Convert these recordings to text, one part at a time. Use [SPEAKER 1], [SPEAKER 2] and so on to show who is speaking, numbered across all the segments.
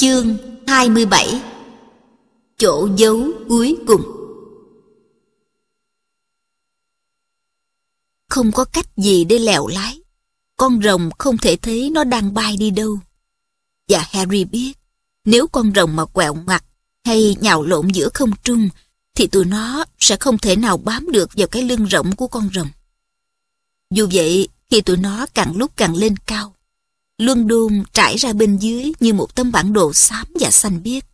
[SPEAKER 1] Chương 27 Chỗ giấu cuối cùng Không có cách gì để lèo lái Con rồng không thể thấy nó đang bay đi đâu Và Harry biết Nếu con rồng mà quẹo ngoặt Hay nhào lộn giữa không trung Thì tụi nó sẽ không thể nào bám được Vào cái lưng rộng của con rồng Dù vậy khi tụi nó càng lúc càng lên cao Luân đôn trải ra bên dưới như một tấm bản đồ xám và xanh biếc.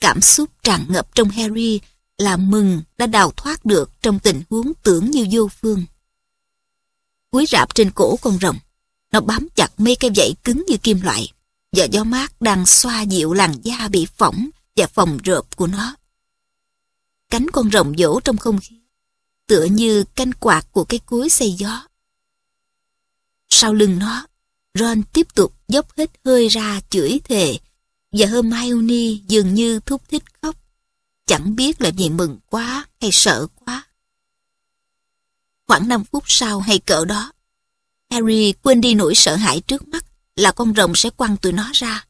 [SPEAKER 1] Cảm xúc tràn ngập trong Harry là mừng đã đào thoát được trong tình huống tưởng như vô phương. cuối rạp trên cổ con rồng, nó bám chặt mấy cái dãy cứng như kim loại và gió mát đang xoa dịu làn da bị phỏng và phòng rợp của nó. Cánh con rồng vỗ trong không khí, tựa như canh quạt của cái cuối xây gió. Sau lưng nó Ron tiếp tục dốc hết hơi ra chửi thề, và Hermione dường như thúc thích khóc, chẳng biết là vì mừng quá hay sợ quá. Khoảng 5 phút sau hay cỡ đó, Harry quên đi nỗi sợ hãi trước mắt là con rồng sẽ quăng tụi nó ra.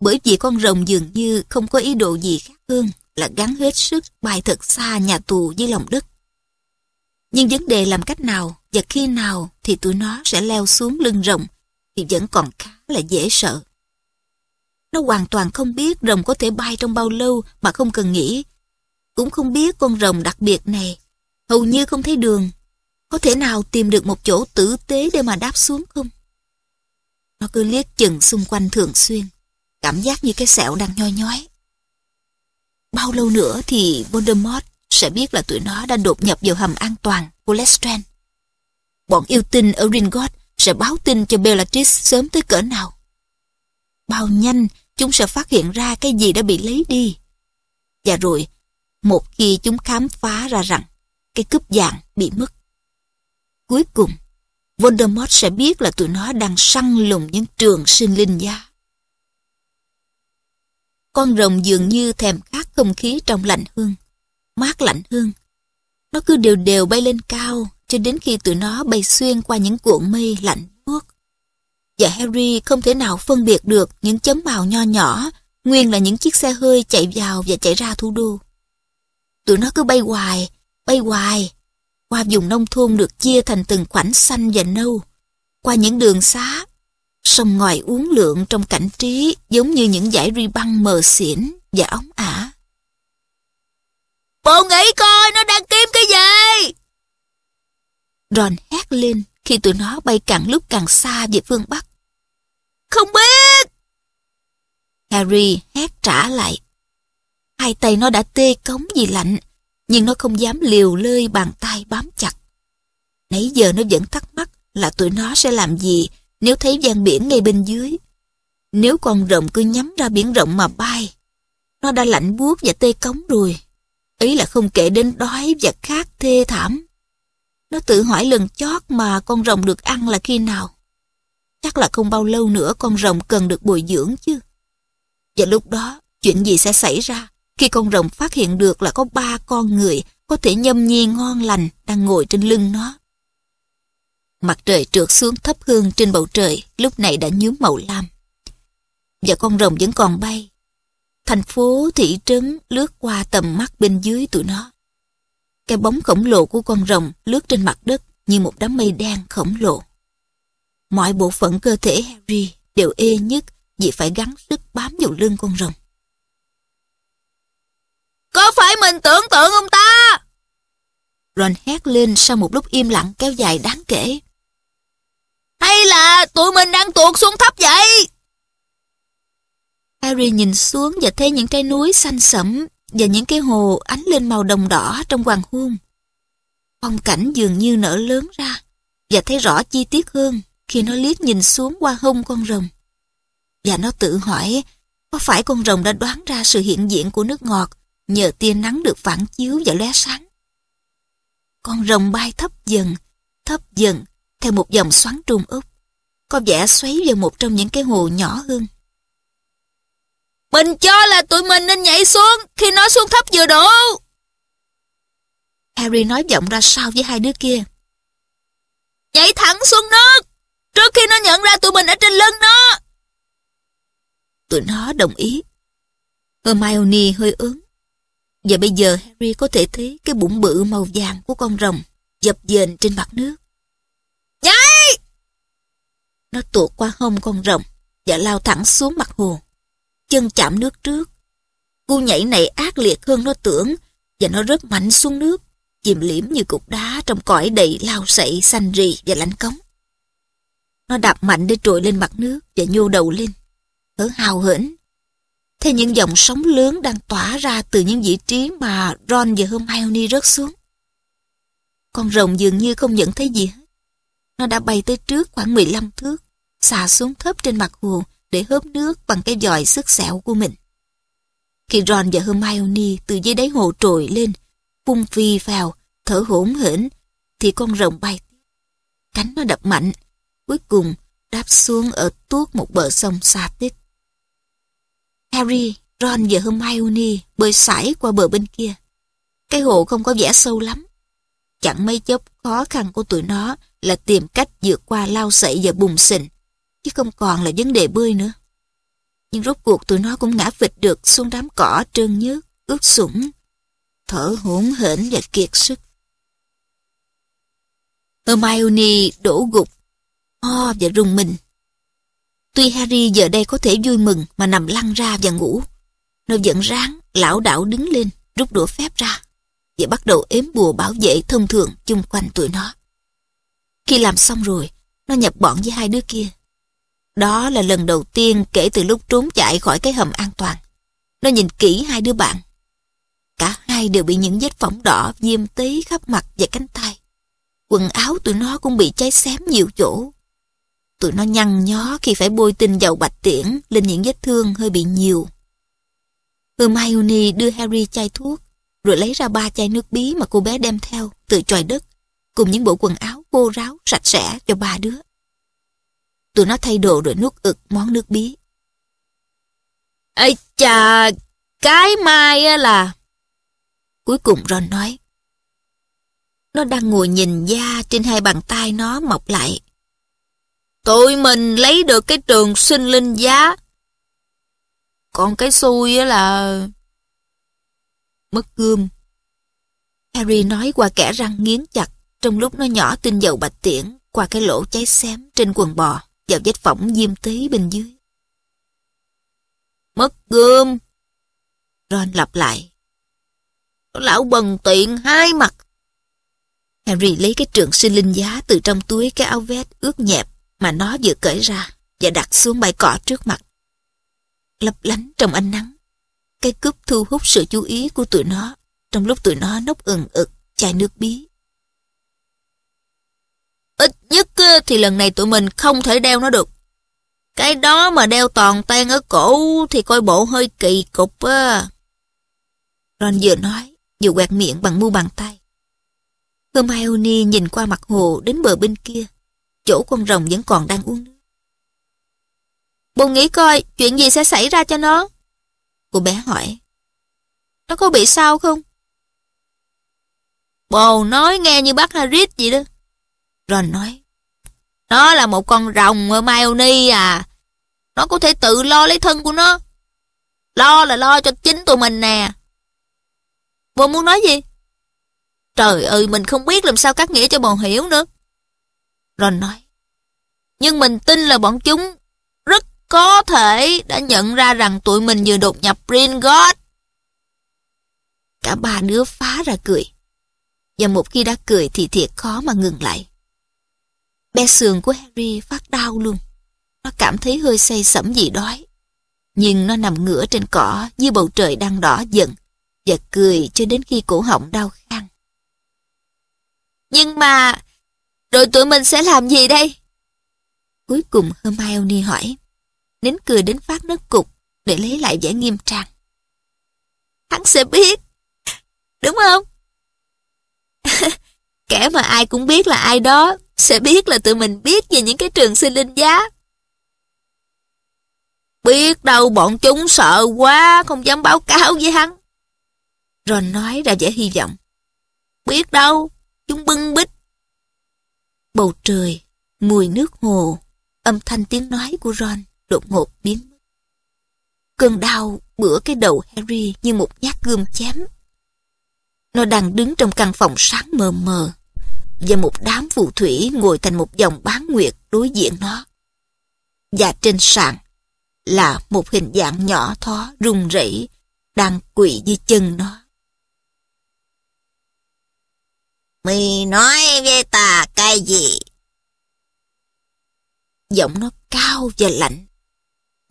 [SPEAKER 1] Bởi vì con rồng dường như không có ý đồ gì khác hơn là gắn hết sức bay thật xa nhà tù dưới lòng đất. Nhưng vấn đề làm cách nào và khi nào thì tụi nó sẽ leo xuống lưng rồng thì vẫn còn khá là dễ sợ. Nó hoàn toàn không biết rồng có thể bay trong bao lâu mà không cần nghĩ. Cũng không biết con rồng đặc biệt này, hầu như không thấy đường. Có thể nào tìm được một chỗ tử tế để mà đáp xuống không? Nó cứ liếc chừng xung quanh thường xuyên, cảm giác như cái sẹo đang nhoi nhói. Bao lâu nữa thì Voldemort sẽ biết là tụi nó đã đột nhập vào hầm an toàn của Lestrand. Bọn yêu tinh ở Ringgold sẽ báo tin cho Bellatrix sớm tới cỡ nào. Bao nhanh chúng sẽ phát hiện ra cái gì đã bị lấy đi. Và rồi, một khi chúng khám phá ra rằng cái cúp vàng bị mất. Cuối cùng, Voldemort sẽ biết là tụi nó đang săn lùng những trường sinh linh giá. Con rồng dường như thèm khát không khí trong lạnh hương, mát lạnh hương. Nó cứ đều đều bay lên cao, cho đến khi tụi nó bay xuyên qua những cuộn mây lạnh buốt. Và Harry không thể nào phân biệt được những chấm màu nho nhỏ, nguyên là những chiếc xe hơi chạy vào và chạy ra thủ đô. Tụi nó cứ bay hoài, bay hoài, qua vùng nông thôn được chia thành từng khoảnh xanh và nâu, qua những đường xá, sông ngòi uốn lượn trong cảnh trí giống như những dải ri băng mờ xỉn và ống ả. Bộ nghĩ coi nó Ron hét lên khi tụi nó bay càng lúc càng xa về phương Bắc. Không biết! Harry hét trả lại. Hai tay nó đã tê cống vì lạnh, nhưng nó không dám liều lơi bàn tay bám chặt. Nãy giờ nó vẫn thắc mắc là tụi nó sẽ làm gì nếu thấy gian biển ngay bên dưới. Nếu con rồng cứ nhắm ra biển rộng mà bay, nó đã lạnh buốt và tê cống rồi. Ý là không kể đến đói và khát thê thảm. Nó tự hỏi lần chót mà con rồng được ăn là khi nào. Chắc là không bao lâu nữa con rồng cần được bồi dưỡng chứ. Và lúc đó, chuyện gì sẽ xảy ra khi con rồng phát hiện được là có ba con người có thể nhâm nhi ngon lành đang ngồi trên lưng nó. Mặt trời trượt xuống thấp hơn trên bầu trời lúc này đã nhuốm màu lam. Và con rồng vẫn còn bay. Thành phố, thị trấn lướt qua tầm mắt bên dưới tụi nó. Cái bóng khổng lồ của con rồng lướt trên mặt đất như một đám mây đen khổng lồ. Mọi bộ phận cơ thể Harry đều ê nhất vì phải gắng sức bám vào lưng con rồng. Có phải mình tưởng tượng không ta? Ron hét lên sau một lúc im lặng kéo dài đáng kể. Hay là tụi mình đang tuột xuống thấp vậy? Harry nhìn xuống và thấy những trái núi xanh sẫm và những cái hồ ánh lên màu đồng đỏ trong hoàng hôn. Phong cảnh dường như nở lớn ra và thấy rõ chi tiết hơn khi nó liếc nhìn xuống qua hông con rồng. Và nó tự hỏi có phải con rồng đã đoán ra sự hiện diện của nước ngọt nhờ tia nắng được phản chiếu và lóe sáng. Con rồng bay thấp dần, thấp dần theo một dòng xoắn trùng ốc, có vẻ xoáy vào một trong những cái hồ nhỏ hơn. Bình cho là tụi mình nên nhảy xuống khi nó xuống thấp vừa đủ. Harry nói giọng ra sao với hai đứa kia. Nhảy thẳng xuống nước, trước khi nó nhận ra tụi mình ở trên lưng nó. Tụi nó đồng ý. Hermione hơi ướng. Và bây giờ Harry có thể thấy cái bụng bự màu vàng của con rồng dập dềnh trên mặt nước. Nhảy! Nó tuột qua hông con rồng và lao thẳng xuống mặt hồ chân chạm nước trước. Cú nhảy này ác liệt hơn nó tưởng, và nó rớt mạnh xuống nước, chìm liễm như cục đá trong cõi đầy lao sậy, xanh rì và lạnh cống. Nó đạp mạnh để trồi lên mặt nước và nhô đầu lên, thở hào hển. thế những dòng sóng lớn đang tỏa ra từ những vị trí mà Ron và Hermione rớt xuống. Con rồng dường như không nhận thấy gì hết. Nó đã bay tới trước khoảng 15 thước, xà xuống thấp trên mặt hồ để hớp nước bằng cái giòi sức xẻo của mình. Khi Ron và Hermione từ dưới đáy hồ trồi lên, phun phi vào, thở hổn hển, thì con rồng bay. Cánh nó đập mạnh, cuối cùng đáp xuống ở tuốt một bờ sông xa tít. Harry, Ron và Hermione bơi sải qua bờ bên kia. Cái hồ không có vẻ sâu lắm. Chẳng mấy chốc khó khăn của tụi nó là tìm cách vượt qua lao sậy và bùng xình chứ không còn là vấn đề bơi nữa. Nhưng rốt cuộc tụi nó cũng ngã vịt được xuống đám cỏ trơn nhớt, ướt sũng, thở hổn hển và kiệt sức. Hermione đổ gục, ho và rùng mình. Tuy Harry giờ đây có thể vui mừng mà nằm lăn ra và ngủ, nó vẫn ráng, lão đảo đứng lên, rút đũa phép ra và bắt đầu ếm bùa bảo vệ thông thường chung quanh tụi nó. Khi làm xong rồi, nó nhập bọn với hai đứa kia đó là lần đầu tiên kể từ lúc trốn chạy khỏi cái hầm an toàn. Nó nhìn kỹ hai đứa bạn. Cả hai đều bị những vết phỏng đỏ viêm tí khắp mặt và cánh tay. Quần áo tụi nó cũng bị cháy xém nhiều chỗ. Tụi nó nhăn nhó khi phải bôi tinh dầu bạch tiễn lên những vết thương hơi bị nhiều. Hermione đưa Harry chai thuốc, rồi lấy ra ba chai nước bí mà cô bé đem theo từ tròi đất, cùng những bộ quần áo khô ráo sạch sẽ cho ba đứa. Tụi nó thay đồ rồi nuốt ực món nước bí. Ây chà, cái mai á là... Cuối cùng Ron nói. Nó đang ngồi nhìn da trên hai bàn tay nó mọc lại. Tụi mình lấy được cái trường sinh linh giá. Còn cái xui là... Mất gươm. Harry nói qua kẻ răng nghiến chặt trong lúc nó nhỏ tinh dầu bạch tiễn qua cái lỗ cháy xém trên quần bò vào vết phỏng diêm tế bên dưới. Mất gươm! Ron lặp lại. Lão bần tiện hai mặt. Henry lấy cái trường sinh linh giá từ trong túi cái áo vest ướt nhẹp mà nó vừa cởi ra và đặt xuống bãi cỏ trước mặt. Lấp lánh trong ánh nắng, cái cúp thu hút sự chú ý của tụi nó trong lúc tụi nó nốc ừng ực chai nước bí. Ít nhất ờ, thì lần này tụi mình không thể đeo nó được. Cái đó mà đeo toàn tan ở cổ thì coi bộ hơi kỳ cục á. Ron vừa nói, vừa quẹt miệng bằng mu bàn tay. Hermione nhìn qua mặt hồ đến bờ bên kia, chỗ con rồng vẫn còn đang uống nước. Bồ nghĩ coi chuyện gì sẽ xảy ra cho nó. Cô bé hỏi. Nó có bị sao không? Bồ nói nghe như bác Harris vậy đó. Ron nói. Nó là một con rồng ở Mayoni à. Nó có thể tự lo lấy thân của nó. Lo là lo cho chính tụi mình nè. Bồ muốn nói gì? Trời ơi, mình không biết làm sao cắt nghĩa cho bọn hiểu nữa. Ron nói. Nhưng mình tin là bọn chúng rất có thể đã nhận ra rằng tụi mình vừa đột nhập Ringott. Cả ba đứa phá ra cười. Và một khi đã cười thì thiệt khó mà ngừng lại. Be sườn của Harry phát đau luôn. Nó cảm thấy hơi say sẩm gì đói. Nhưng nó nằm ngửa trên cỏ như bầu trời đang đỏ giận và cười cho đến khi cổ họng đau khăn. Nhưng mà, rồi tụi mình sẽ làm gì đây? Cuối cùng Hermione hỏi. Nín cười đến phát nước cục để lấy lại vẻ nghiêm trang. Hắn sẽ biết, đúng không? Kẻ mà ai cũng biết là ai đó sẽ biết là tụi mình biết về những cái trường sinh linh giá. Biết đâu bọn chúng sợ quá, không dám báo cáo với hắn. Ron nói ra vẻ hy vọng. Biết đâu, chúng bưng bít. Bầu trời, mùi nước hồ, âm thanh tiếng nói của Ron đột ngột biến mất. Cơn đau bữa cái đầu Harry như một nhát gươm chém. Nó đang đứng trong căn phòng sáng mờ mờ, và một đám phù thủy ngồi thành một dòng bán nguyệt đối diện nó. Và trên sàn là một hình dạng nhỏ thó rung rẩy đang quỳ dưới chân nó. mày nói với ta cái gì? Giọng nó cao và lạnh,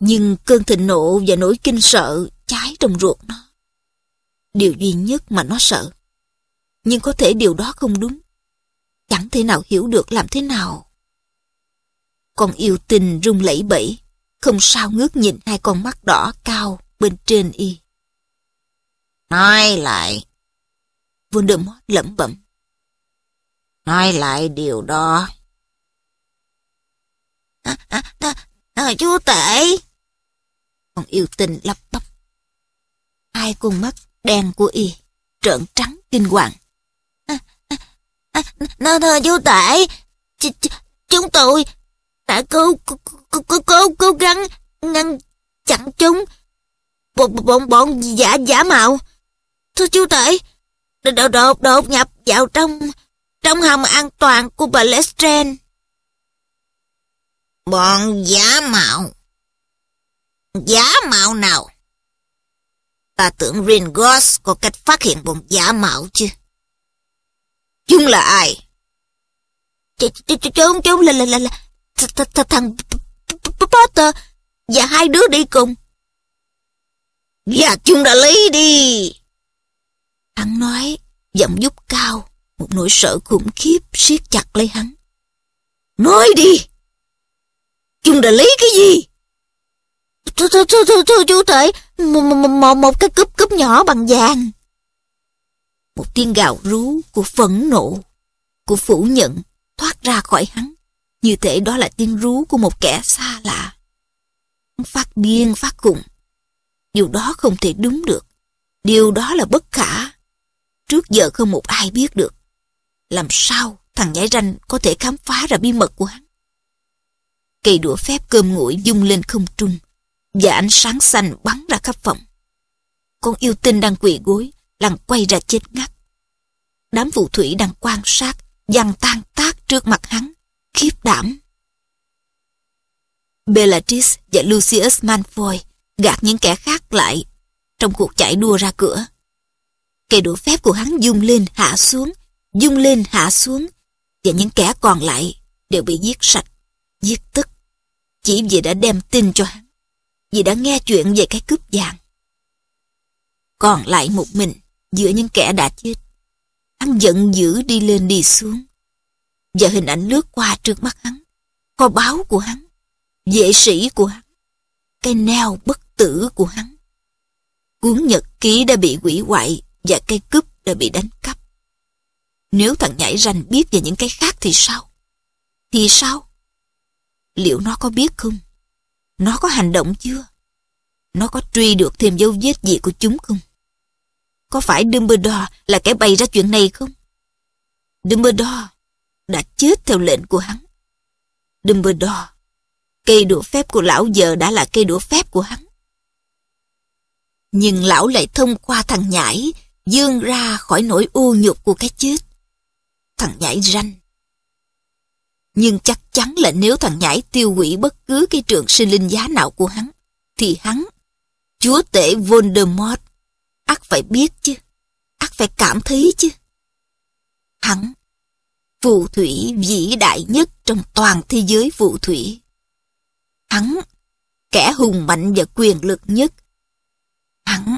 [SPEAKER 1] nhưng cơn thịnh nộ và nỗi kinh sợ cháy trong ruột nó. Điều duy nhất mà nó sợ, nhưng có thể điều đó không đúng chẳng thể nào hiểu được làm thế nào. Con yêu tình rung lẩy bẩy, không sao ngước nhìn hai con mắt đỏ cao bên trên y. Nói lại. Voldemort lẩm bẩm. Nói lại điều đó. À, à, à, à chú tể. Con yêu tình lắp bắp. Hai con mắt đen của y trợn trắng kinh hoàng à, nó thơ chú tể ch ch chúng tôi đã cố cố cố cố, cố gắng ngăn chặn chúng bọn bọn bọn giả giả mạo thưa chú tể đột đột đột nhập vào trong trong hầm an toàn của bà Lestren bọn giả mạo giả mạo nào ta tưởng Ringos có cách phát hiện bọn giả mạo chứ Chúng là ai? Chúng, chúng là, là, là, là thằng Potter và hai đứa đi cùng. Và chúng đã lấy đi. Hắn nói, giọng giúp cao, một nỗi sợ khủng khiếp siết chặt lấy hắn. Nói đi! Chúng đã lấy cái gì? Thưa, thưa, thưa, thưa, thưa chú thể, một, một, một cái cúp cúp nhỏ bằng vàng. Một tiếng gào rú của phẫn nộ, của phủ nhận thoát ra khỏi hắn. Như thể đó là tiếng rú của một kẻ xa lạ. phát điên phát khùng. Điều đó không thể đúng được. Điều đó là bất khả. Trước giờ không một ai biết được. Làm sao thằng nhãi ranh có thể khám phá ra bí mật của hắn? Cây đũa phép cơm nguội dung lên không trung và ánh sáng xanh bắn ra khắp phòng. Con yêu tinh đang quỳ gối, làng quay ra chết ngắt. Đám vụ thủy đang quan sát, dằn tan tác trước mặt hắn, khiếp đảm. Bellatrix và Lucius Malfoy gạt những kẻ khác lại trong cuộc chạy đua ra cửa. Cây đũa phép của hắn dung lên hạ xuống, dung lên hạ xuống, và những kẻ còn lại đều bị giết sạch, giết tức. Chỉ vì đã đem tin cho hắn, vì đã nghe chuyện về cái cướp vàng. Còn lại một mình, giữa những kẻ đã chết. Hắn giận dữ đi lên đi xuống. Và hình ảnh lướt qua trước mắt hắn. Kho báu của hắn. Vệ sĩ của hắn. Cái neo bất tử của hắn. Cuốn nhật ký đã bị quỷ hoại và cây cúp đã bị đánh cắp. Nếu thằng nhảy ranh biết về những cái khác thì sao? Thì sao? Liệu nó có biết không? Nó có hành động chưa? Nó có truy được thêm dấu vết gì của chúng không? có phải Dumbledore là kẻ bày ra chuyện này không? Dumbledore đã chết theo lệnh của hắn. Dumbledore, cây đũa phép của lão giờ đã là cây đũa phép của hắn. Nhưng lão lại thông qua thằng nhãi, dương ra khỏi nỗi u nhục của cái chết. Thằng nhãi ranh. Nhưng chắc chắn là nếu thằng nhãi tiêu hủy bất cứ cái trường sinh linh giá nào của hắn, thì hắn, chúa tể Voldemort, ắt phải biết chứ, ắt phải cảm thấy chứ. Hắn, phù thủy vĩ đại nhất trong toàn thế giới phù thủy. Hắn, kẻ hùng mạnh và quyền lực nhất. Hắn,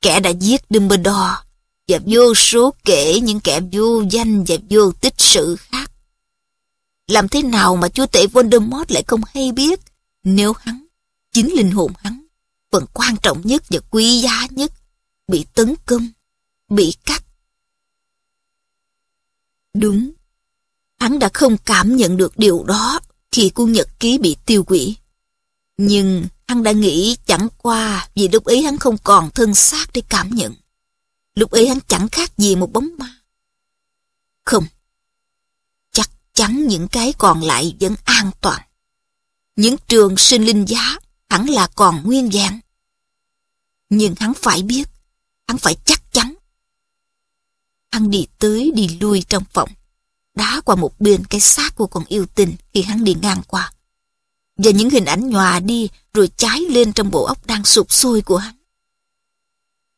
[SPEAKER 1] kẻ đã giết Dumbledore và vô số kể những kẻ vô danh và vô tích sự khác. Làm thế nào mà chúa tể Voldemort lại không hay biết nếu hắn, chính linh hồn hắn, phần quan trọng nhất và quý giá nhất bị tấn công, bị cắt. Đúng, hắn đã không cảm nhận được điều đó khi cuốn nhật ký bị tiêu hủy. Nhưng hắn đã nghĩ chẳng qua vì lúc ấy hắn không còn thân xác để cảm nhận. Lúc ấy hắn chẳng khác gì một bóng ma. Không, chắc chắn những cái còn lại vẫn an toàn. Những trường sinh linh giá hẳn là còn nguyên vẹn. Nhưng hắn phải biết, hắn phải chắc chắn. Hắn đi tới đi lui trong phòng, đá qua một bên cái xác của con yêu tình khi hắn đi ngang qua. Và những hình ảnh nhòa đi rồi cháy lên trong bộ óc đang sụp sôi của hắn.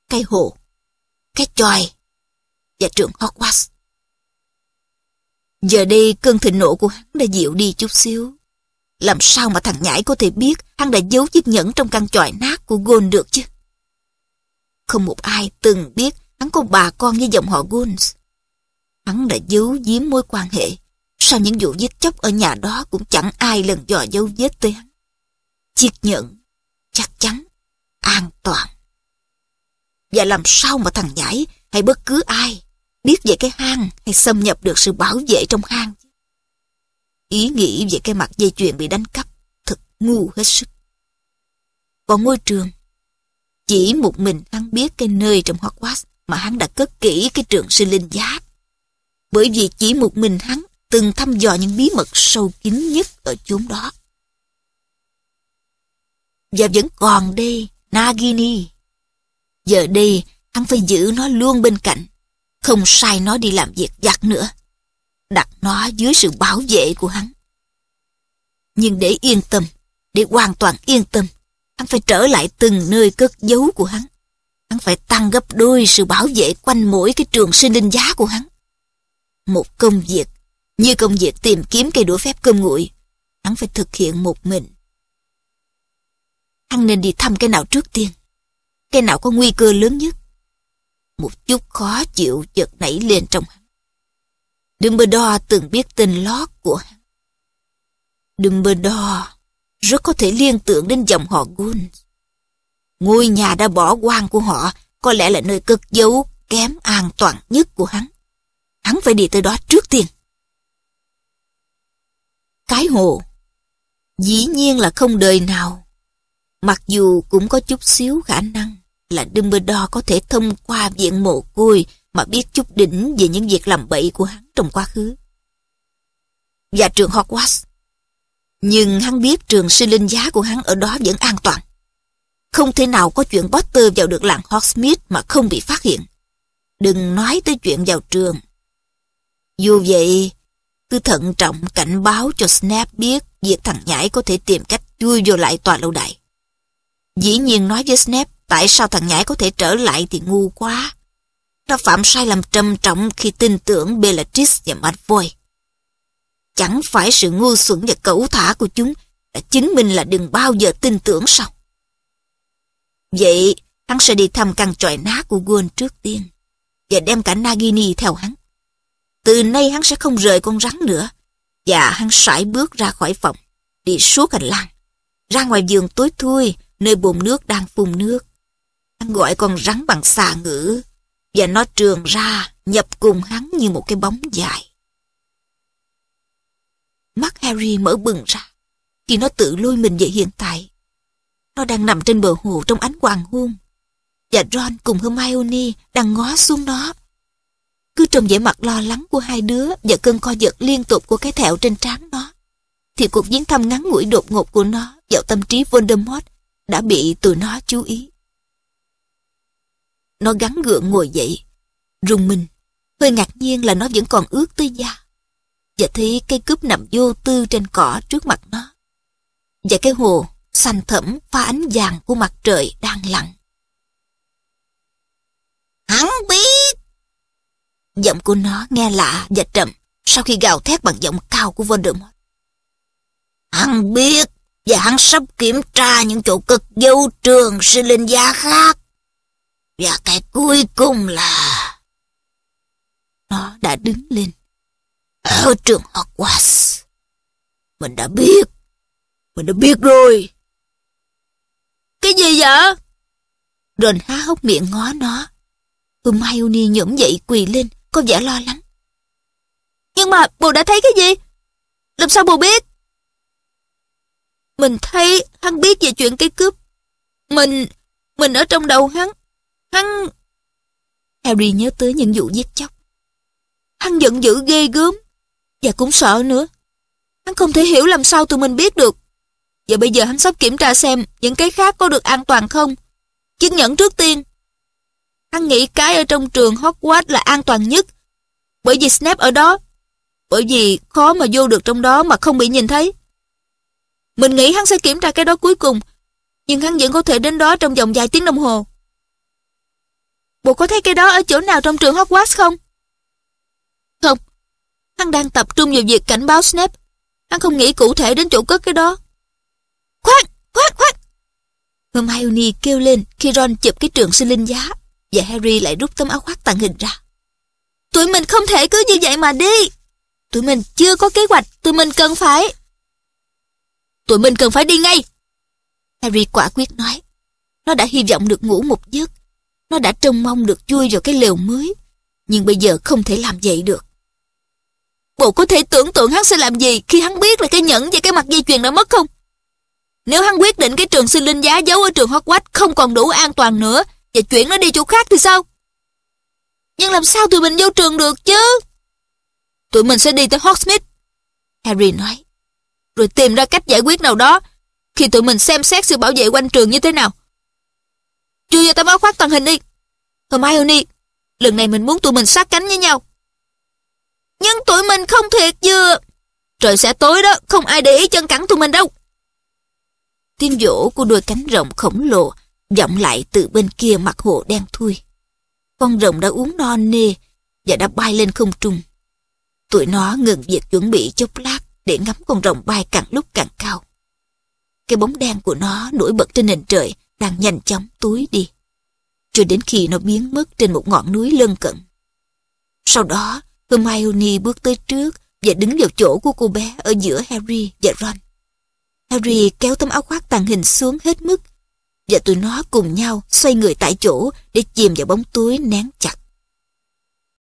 [SPEAKER 1] cây hồ, cái tròi và trường Hogwarts. Giờ đây cơn thịnh nộ của hắn đã dịu đi chút xíu. Làm sao mà thằng nhãi có thể biết hắn đã giấu chiếc nhẫn trong căn tròi nát của Gôn được chứ? Không một ai từng biết hắn có bà con với dòng họ Guns. Hắn đã giấu giếm mối quan hệ. Sau những vụ giết chóc ở nhà đó cũng chẳng ai lần dò dấu vết tới hắn. Chiếc nhận, chắc chắn, an toàn. Và làm sao mà thằng nhãi hay bất cứ ai biết về cái hang hay xâm nhập được sự bảo vệ trong hang. Ý nghĩ về cái mặt dây chuyền bị đánh cắp thật ngu hết sức. Còn ngôi trường chỉ một mình hắn biết cái nơi trong Hogwarts mà hắn đã cất kỹ cái trường sinh linh giáp. Bởi vì chỉ một mình hắn từng thăm dò những bí mật sâu kín nhất ở chốn đó. Và vẫn còn đây, Nagini. Giờ đây, hắn phải giữ nó luôn bên cạnh, không sai nó đi làm việc giặt nữa. Đặt nó dưới sự bảo vệ của hắn. Nhưng để yên tâm, để hoàn toàn yên tâm, Hắn phải trở lại từng nơi cất giấu của hắn. Hắn phải tăng gấp đôi sự bảo vệ quanh mỗi cái trường sinh linh giá của hắn. Một công việc, như công việc tìm kiếm cây đũa phép cơm nguội, hắn phải thực hiện một mình. Hắn nên đi thăm cái nào trước tiên, cái nào có nguy cơ lớn nhất. Một chút khó chịu chợt nảy lên trong hắn. Dumbledore từng biết tên lót của hắn. Dumbledore rất có thể liên tưởng đến dòng họ Gun. Ngôi nhà đã bỏ quan của họ có lẽ là nơi cất giấu kém an toàn nhất của hắn. Hắn phải đi tới đó trước tiên. Cái hồ Dĩ nhiên là không đời nào. Mặc dù cũng có chút xíu khả năng là Dumbledore có thể thông qua viện mồ côi mà biết chút đỉnh về những việc làm bậy của hắn trong quá khứ. Và trường Hogwarts nhưng hắn biết trường sư linh giá của hắn ở đó vẫn an toàn. Không thể nào có chuyện Potter vào được làng Hogsmeade mà không bị phát hiện. Đừng nói tới chuyện vào trường. Dù vậy, cứ thận trọng cảnh báo cho Snap biết việc thằng nhãi có thể tìm cách chui vô lại tòa lâu đài. Dĩ nhiên nói với Snap tại sao thằng nhãi có thể trở lại thì ngu quá. Nó phạm sai lầm trầm trọng khi tin tưởng Bellatrix và Malfoy. Chẳng phải sự ngu xuẩn và cẩu thả của chúng đã chứng minh là đừng bao giờ tin tưởng sao? Vậy, hắn sẽ đi thăm căn tròi nát của Gwen trước tiên, và đem cả Nagini theo hắn. Từ nay hắn sẽ không rời con rắn nữa, và hắn sải bước ra khỏi phòng, đi suốt hành lang, ra ngoài giường tối thui, nơi bồn nước đang phun nước. Hắn gọi con rắn bằng xà ngữ, và nó trường ra, nhập cùng hắn như một cái bóng dài. Mắt Harry mở bừng ra khi nó tự lôi mình về hiện tại. Nó đang nằm trên bờ hồ trong ánh hoàng hôn và Ron cùng Hermione đang ngó xuống nó. Cứ trong vẻ mặt lo lắng của hai đứa và cơn co giật liên tục của cái thẹo trên trán nó, thì cuộc viếng thăm ngắn ngủi đột ngột của nó vào tâm trí Voldemort đã bị tụi nó chú ý. Nó gắn gượng ngồi dậy, rùng mình, hơi ngạc nhiên là nó vẫn còn ướt tới da và thấy cây cướp nằm vô tư trên cỏ trước mặt nó. Và cái hồ xanh thẫm pha ánh vàng của mặt trời đang lặn. Hắn biết! Giọng của nó nghe lạ và trầm sau khi gào thét bằng giọng cao của Voldemort. Hắn biết và hắn sắp kiểm tra những chỗ cực dấu trường sinh linh giá khác. Và cái cuối cùng là... Nó đã đứng lên ở trường Hogwarts. Mình đã biết. Mình đã biết rồi. Cái gì vậy? Ron há hốc miệng ngó nó. Hermione nhổm dậy quỳ lên, có vẻ lo lắng. Nhưng mà bồ đã thấy cái gì? Làm sao bồ biết? Mình thấy hắn biết về chuyện cây cướp. Mình, mình ở trong đầu hắn. Hắn... Harry nhớ tới những vụ giết chóc. Hắn giận dữ ghê gớm. Và cũng sợ nữa Hắn không thể hiểu làm sao tụi mình biết được giờ bây giờ hắn sắp kiểm tra xem Những cái khác có được an toàn không Chiếc nhẫn trước tiên Hắn nghĩ cái ở trong trường Hogwarts là an toàn nhất Bởi vì Snape ở đó Bởi vì khó mà vô được trong đó mà không bị nhìn thấy Mình nghĩ hắn sẽ kiểm tra cái đó cuối cùng Nhưng hắn vẫn có thể đến đó trong vòng vài tiếng đồng hồ Bộ có thấy cái đó ở chỗ nào trong trường Hogwarts không? Hắn đang tập trung vào việc cảnh báo Snape. Hắn không nghĩ cụ thể đến chỗ cất cái đó. Khoan, khoan, khoan. Hermione kêu lên khi Ron chụp cái trường sinh linh giá và Harry lại rút tấm áo khoác tàng hình ra. Tụi mình không thể cứ như vậy mà đi. Tụi mình chưa có kế hoạch, tụi mình cần phải... Tụi mình cần phải đi ngay. Harry quả quyết nói. Nó đã hy vọng được ngủ một giấc. Nó đã trông mong được chui vào cái lều mới. Nhưng bây giờ không thể làm vậy được. Bộ có thể tưởng tượng hắn sẽ làm gì Khi hắn biết là cái nhẫn và cái mặt dây chuyền đã mất không Nếu hắn quyết định cái trường sinh linh giá Giấu ở trường Hogwarts không còn đủ an toàn nữa Và chuyển nó đi chỗ khác thì sao Nhưng làm sao tụi mình vô trường được chứ Tụi mình sẽ đi tới Hogsmeade Harry nói Rồi tìm ra cách giải quyết nào đó Khi tụi mình xem xét sự bảo vệ quanh trường như thế nào Chưa giờ tao báo khoác tàng hình đi Hermione Lần này mình muốn tụi mình sát cánh với nhau nhưng tụi mình không thiệt dừa. Trời sẽ tối đó, không ai để ý chân cẳng tụi mình đâu. Tim vỗ của đôi cánh rồng khổng lồ vọng lại từ bên kia mặt hồ đen thui. Con rồng đã uống no nê và đã bay lên không trung. Tụi nó ngừng việc chuẩn bị chốc lát để ngắm con rồng bay càng lúc càng cao. Cái bóng đen của nó nổi bật trên nền trời đang nhanh chóng túi đi cho đến khi nó biến mất trên một ngọn núi lân cận. Sau đó, Hermione bước tới trước và đứng vào chỗ của cô bé ở giữa Harry và Ron. Harry kéo tấm áo khoác tàng hình xuống hết mức và tụi nó cùng nhau xoay người tại chỗ để chìm vào bóng túi nén chặt.